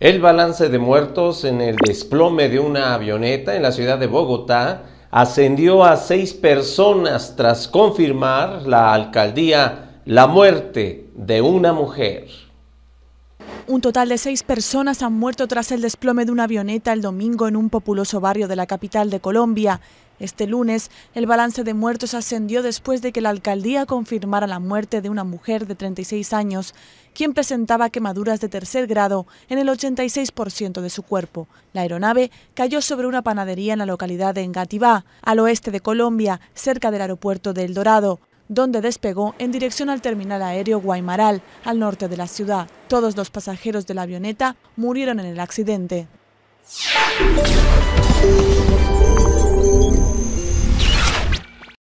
El balance de muertos en el desplome de una avioneta en la ciudad de Bogotá ascendió a seis personas tras confirmar la alcaldía la muerte de una mujer un total de seis personas han muerto tras el desplome de una avioneta el domingo en un populoso barrio de la capital de Colombia. Este lunes, el balance de muertos ascendió después de que la alcaldía confirmara la muerte de una mujer de 36 años, quien presentaba quemaduras de tercer grado en el 86% de su cuerpo. La aeronave cayó sobre una panadería en la localidad de Engativá, al oeste de Colombia, cerca del aeropuerto de El Dorado donde despegó en dirección al terminal aéreo Guaymaral, al norte de la ciudad. Todos los pasajeros de la avioneta murieron en el accidente.